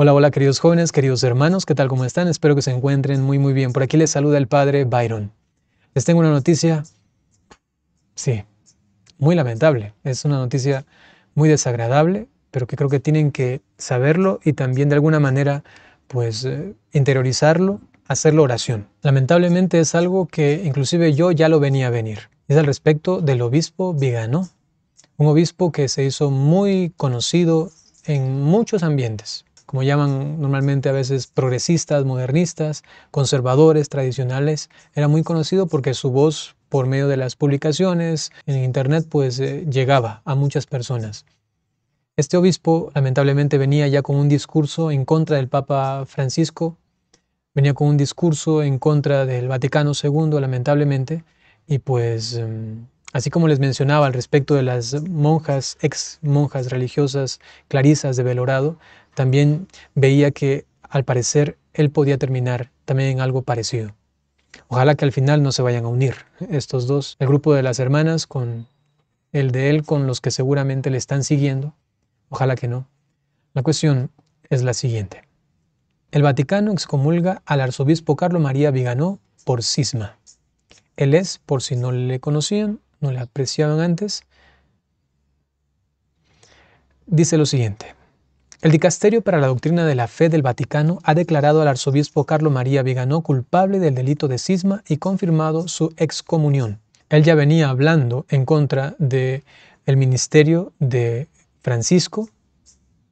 Hola, hola queridos jóvenes, queridos hermanos, ¿qué tal? ¿Cómo están? Espero que se encuentren muy, muy bien. Por aquí les saluda el padre Byron. Les tengo una noticia, sí, muy lamentable. Es una noticia muy desagradable, pero que creo que tienen que saberlo y también de alguna manera, pues, eh, interiorizarlo, hacerlo oración. Lamentablemente es algo que inclusive yo ya lo venía a venir. Es al respecto del obispo Vigano, un obispo que se hizo muy conocido en muchos ambientes como llaman normalmente a veces progresistas, modernistas, conservadores, tradicionales, era muy conocido porque su voz por medio de las publicaciones en internet pues eh, llegaba a muchas personas. Este obispo lamentablemente venía ya con un discurso en contra del Papa Francisco, venía con un discurso en contra del Vaticano II lamentablemente y pues em, así como les mencionaba al respecto de las monjas, ex monjas religiosas clarisas de Belorado, también veía que al parecer él podía terminar también en algo parecido. Ojalá que al final no se vayan a unir estos dos, el grupo de las hermanas con el de él, con los que seguramente le están siguiendo. Ojalá que no. La cuestión es la siguiente. El Vaticano excomulga al arzobispo Carlo María Viganó por cisma. Él es, por si no le conocían, no le apreciaban antes, dice lo siguiente. El Dicasterio para la Doctrina de la Fe del Vaticano ha declarado al arzobispo Carlo María Viganó culpable del delito de cisma y confirmado su excomunión. Él ya venía hablando en contra del el ministerio de Francisco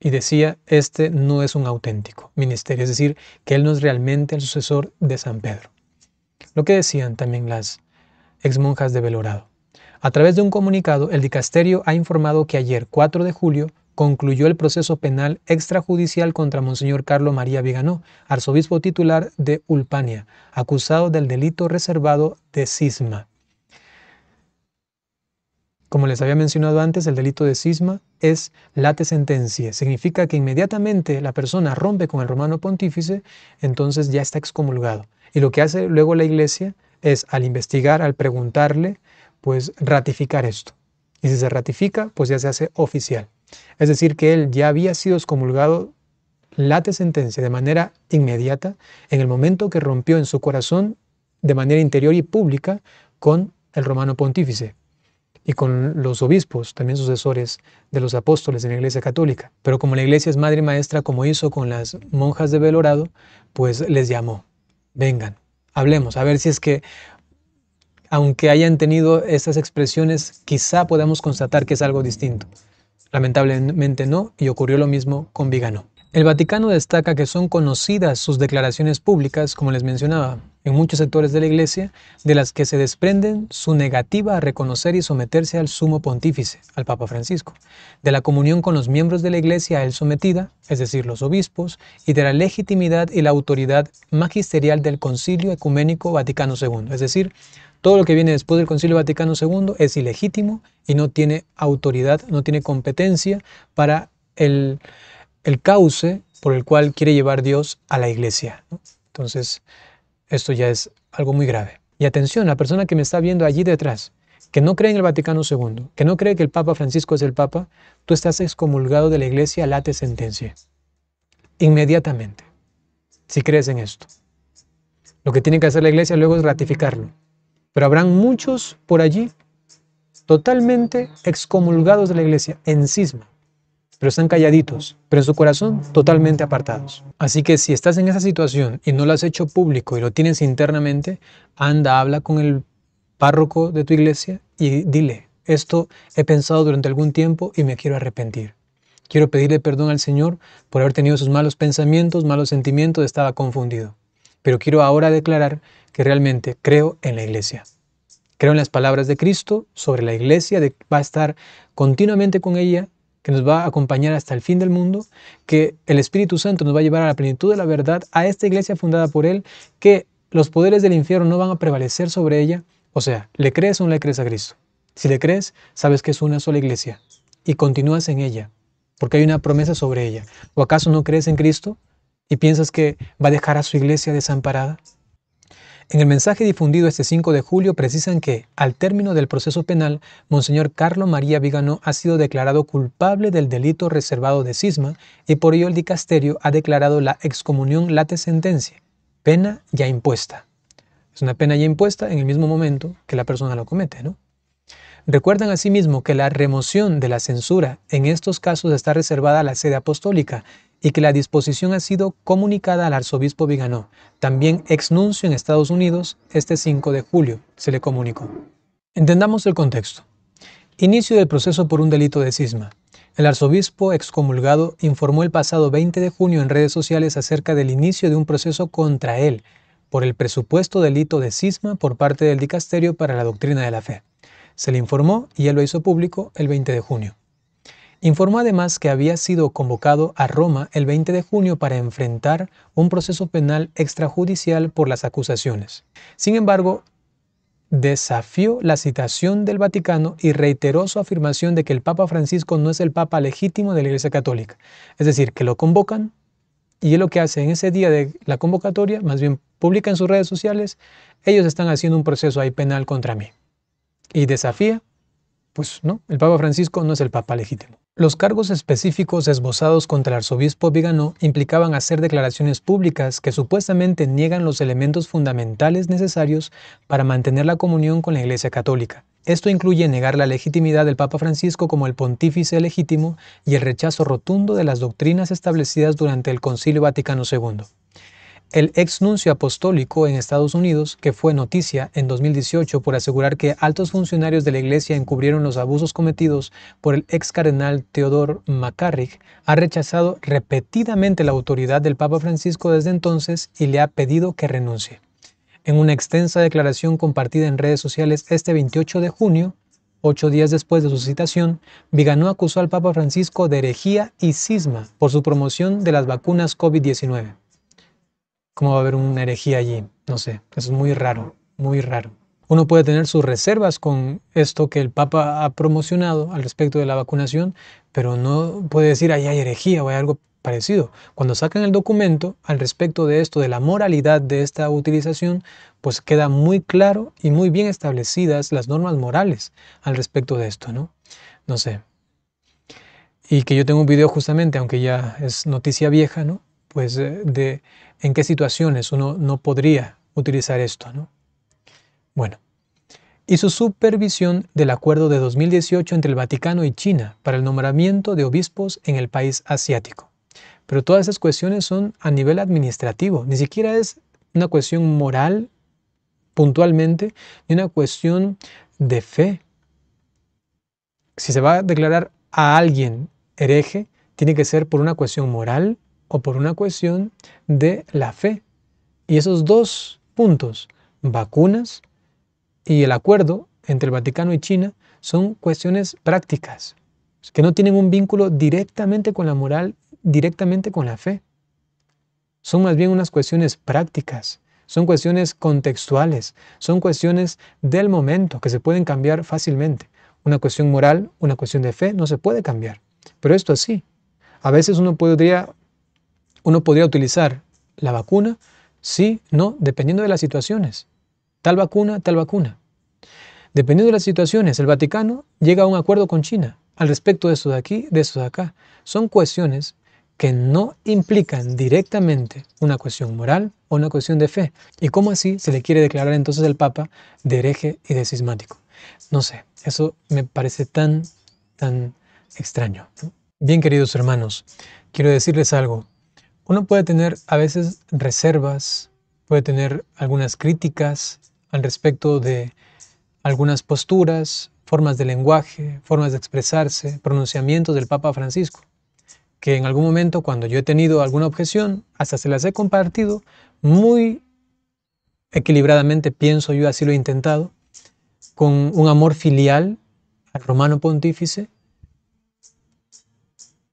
y decía, este no es un auténtico ministerio, es decir, que él no es realmente el sucesor de San Pedro. Lo que decían también las exmonjas de Belorado. A través de un comunicado, el dicasterio ha informado que ayer, 4 de julio, concluyó el proceso penal extrajudicial contra Monseñor Carlos María Viganó, arzobispo titular de Ulpania, acusado del delito reservado de cisma. Como les había mencionado antes, el delito de cisma es late sentencia. Significa que inmediatamente la persona rompe con el romano pontífice, entonces ya está excomulgado. Y lo que hace luego la iglesia es, al investigar, al preguntarle, pues ratificar esto. Y si se ratifica, pues ya se hace oficial. Es decir, que él ya había sido excomulgado late sentencia de manera inmediata en el momento que rompió en su corazón de manera interior y pública con el romano pontífice y con los obispos, también sucesores de los apóstoles en la Iglesia Católica. Pero como la Iglesia es madre y maestra, como hizo con las monjas de Belorado, pues les llamó, vengan, hablemos, a ver si es que, aunque hayan tenido estas expresiones, quizá podamos constatar que es algo distinto. Lamentablemente no, y ocurrió lo mismo con Vigano. El Vaticano destaca que son conocidas sus declaraciones públicas, como les mencionaba, en muchos sectores de la Iglesia, de las que se desprenden su negativa a reconocer y someterse al sumo pontífice, al Papa Francisco, de la comunión con los miembros de la Iglesia a él sometida, es decir, los obispos, y de la legitimidad y la autoridad magisterial del Concilio Ecuménico Vaticano II, es decir, todo lo que viene después del Concilio Vaticano II es ilegítimo y no tiene autoridad, no tiene competencia para el, cauce por el cual quiere llevar Dios a la iglesia. Entonces, esto ya es algo muy grave. Y atención, la persona que me está viendo allí detrás, que no cree en el Vaticano II, que no cree que el Papa Francisco es el Papa, tú estás excomulgado de la iglesia, late sentencia. Inmediatamente, si crees en esto. Lo que tiene que hacer la iglesia luego es ratificarlo. Pero habrán muchos por allí totalmente excomulgados de la iglesia, en cisma, pero están calladitos, pero en su corazón totalmente apartados. Así que si estás en esa situación y no lo has hecho público y lo tienes internamente, anda, habla con el párroco de tu iglesia y dile, esto he pensado durante algún tiempo y me quiero arrepentir. Quiero pedirle perdón al Señor por haber tenido esos malos pensamientos, malos sentimientos, estaba confundido. Pero quiero ahora declarar que realmente creo en la iglesia. Creo en las palabras de Cristo sobre la iglesia, de, va a estar continuamente con ella, que nos va a acompañar hasta el fin del mundo, que el Espíritu Santo nos va a llevar a la plenitud de la verdad, a esta iglesia fundada por Él, que los poderes del infierno no van a prevalecer sobre ella. O sea, ¿le crees o no le crees a Cristo? Si le crees, sabes que es una sola iglesia y continúas en ella, porque hay una promesa sobre ella. ¿O acaso no crees en Cristo? y piensas que va a dejar a su iglesia desamparada? En el mensaje difundido este 5 de julio precisan que, al término del proceso penal, Monseñor Carlo María Vigano ha sido declarado culpable del delito reservado de cisma y por ello el dicasterio ha declarado la excomunión late sentencia, pena ya impuesta. Es una pena ya impuesta en el mismo momento que la persona lo comete, ¿no? Recuerdan asimismo que la remoción de la censura en estos casos está reservada a la sede apostólica y que la disposición ha sido comunicada al arzobispo Viganó, también ex nuncio en Estados Unidos, este 5 de julio se le comunicó. Entendamos el contexto. Inicio del proceso por un delito de cisma. El arzobispo excomulgado informó el pasado 20 de junio en redes sociales acerca del inicio de un proceso contra él por el presupuesto delito de cisma por parte del dicasterio para la doctrina de la fe. Se le informó y él lo hizo público el 20 de junio. Informó además que había sido convocado a Roma el 20 de junio para enfrentar un proceso penal extrajudicial por las acusaciones. Sin embargo, desafió la citación del Vaticano y reiteró su afirmación de que el Papa Francisco no es el Papa legítimo de la Iglesia Católica. Es decir, que lo convocan y es lo que hace en ese día de la convocatoria, más bien publica en sus redes sociales, ellos están haciendo un proceso ahí penal contra mí. Y desafía, pues no, el Papa Francisco no es el Papa legítimo. Los cargos específicos esbozados contra el arzobispo Vigano implicaban hacer declaraciones públicas que supuestamente niegan los elementos fundamentales necesarios para mantener la comunión con la Iglesia Católica. Esto incluye negar la legitimidad del Papa Francisco como el pontífice legítimo y el rechazo rotundo de las doctrinas establecidas durante el Concilio Vaticano II. El ex nuncio apostólico en Estados Unidos, que fue noticia en 2018 por asegurar que altos funcionarios de la Iglesia encubrieron los abusos cometidos por el ex cardenal Theodore McCarrick, ha rechazado repetidamente la autoridad del Papa Francisco desde entonces y le ha pedido que renuncie. En una extensa declaración compartida en redes sociales este 28 de junio, Ocho días después de su citación, Viganó acusó al Papa Francisco de herejía y cisma por su promoción de las vacunas COVID-19. ¿Cómo va a haber una herejía allí? No sé, es muy raro, muy raro. Uno puede tener sus reservas con esto que el Papa ha promocionado al respecto de la vacunación, pero no puede decir ahí hay herejía o hay algo parecido. Cuando sacan el documento al respecto de esto, de la moralidad de esta utilización, pues queda muy claro y muy bien establecidas las normas morales al respecto de esto, ¿no? No sé. Y que yo tengo un video justamente, aunque ya es noticia vieja, ¿no? Pues eh, de en qué situaciones uno no podría utilizar esto. ¿no? Bueno, y su supervisión del acuerdo de 2018 entre el Vaticano y China para el nombramiento de obispos en el país asiático. Pero todas esas cuestiones son a nivel administrativo, ni siquiera es una cuestión moral puntualmente, ni una cuestión de fe. Si se va a declarar a alguien hereje, tiene que ser por una cuestión moral o por una cuestión de la fe. Y esos dos puntos, vacunas y el acuerdo entre el Vaticano y China, son cuestiones prácticas, que no tienen un vínculo directamente con la moral, directamente con la fe. Son más bien unas cuestiones prácticas, son cuestiones contextuales, son cuestiones del momento que se pueden cambiar fácilmente. Una cuestión moral, una cuestión de fe, no se puede cambiar. Pero esto sí. A veces uno podría uno podría utilizar la vacuna, sí, no, dependiendo de las situaciones. Tal vacuna, tal vacuna. Dependiendo de las situaciones, el Vaticano llega a un acuerdo con China al respecto de esto de aquí, de esto de acá. Son cuestiones que no implican directamente una cuestión moral o una cuestión de fe. ¿Y cómo así se le quiere declarar entonces al Papa de hereje y de cismático? No sé, eso me parece tan, tan extraño. Bien, queridos hermanos, quiero decirles algo uno puede tener a veces reservas, puede tener algunas críticas al respecto de algunas posturas, formas de lenguaje, formas de expresarse, pronunciamientos del Papa Francisco, que en algún momento cuando yo he tenido alguna objeción, hasta se las he compartido, muy equilibradamente pienso yo, así lo he intentado, con un amor filial al romano pontífice,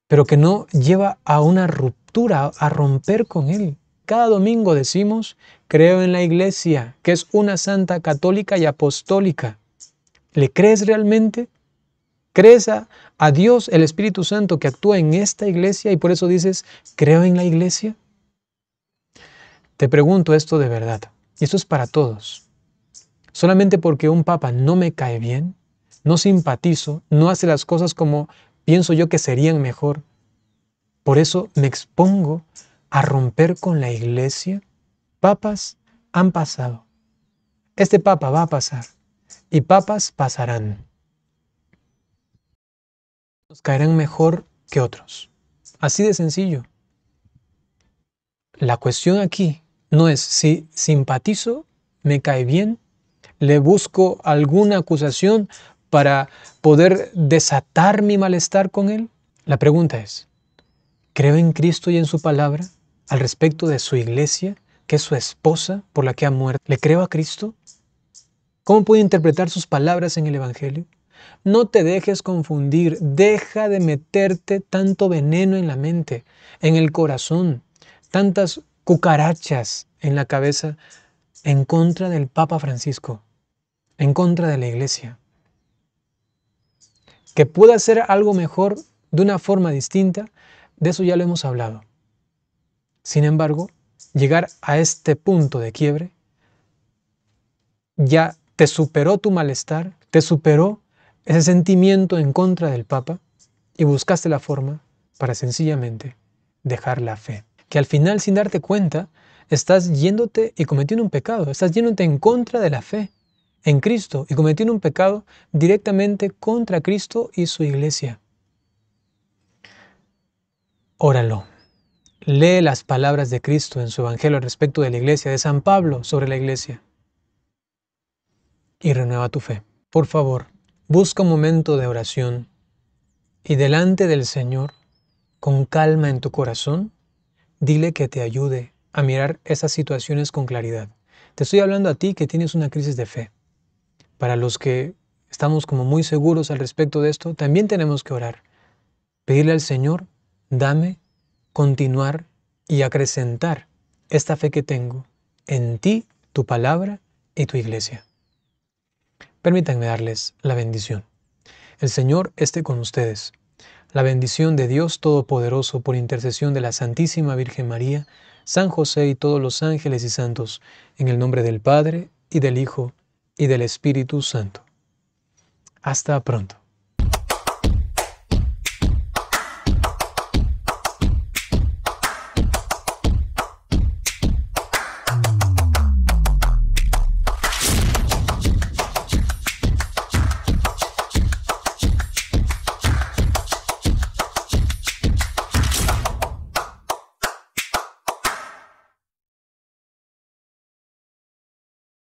pero que no lleva a una ruptura, a romper con Él. Cada domingo decimos, creo en la iglesia, que es una santa católica y apostólica. ¿Le crees realmente? ¿Crees a, Dios, el Espíritu Santo, que actúa en esta iglesia y por eso dices, creo en la iglesia? Te pregunto esto de verdad, y esto es para todos. Solamente porque un papa no me cae bien, no simpatizo, no hace las cosas como pienso yo que serían mejor. Por eso me expongo a romper con la iglesia. Papas han pasado. Este papa va a pasar y papas pasarán. Nos caerán mejor que otros. Así de sencillo. La cuestión aquí no es si simpatizo, me cae bien, le busco alguna acusación para poder desatar mi malestar con Él? La pregunta es, ¿creo en Cristo y en su palabra al respecto de su iglesia, que es su esposa por la que ha muerto? ¿Le creo a Cristo? ¿Cómo puedo interpretar sus palabras en el Evangelio? No te dejes confundir, deja de meterte tanto veneno en la mente, en el corazón, tantas cucarachas en la cabeza en contra del Papa Francisco, en contra de la Iglesia que pueda hacer algo mejor de una forma distinta, de eso ya lo hemos hablado. Sin embargo, llegar a este punto de quiebre ya te superó tu malestar, te superó ese sentimiento en contra del Papa y buscaste la forma para sencillamente dejar la fe. Que al final, sin darte cuenta, estás yéndote y cometiendo un pecado, estás yéndote en contra de la fe, en Cristo y cometiendo un pecado directamente contra Cristo y su iglesia. Óralo. Lee las palabras de Cristo en su Evangelio respecto de la iglesia, de San Pablo sobre la iglesia. Y renueva tu fe. Por favor, busca un momento de oración y delante del Señor, con calma en tu corazón, dile que te ayude a mirar esas situaciones con claridad. Te estoy hablando a ti que tienes una crisis de fe para los que estamos como muy seguros al respecto de esto, también tenemos que orar. Pedirle al Señor, dame, continuar y acrecentar esta fe que tengo en ti, tu palabra y tu iglesia. Permítanme darles la bendición. El Señor esté con ustedes. La bendición de Dios Todopoderoso por intercesión de la Santísima Virgen María, San José y todos los ángeles y santos, en el nombre del Padre y del Hijo y del Espíritu Santo. Hasta pronto.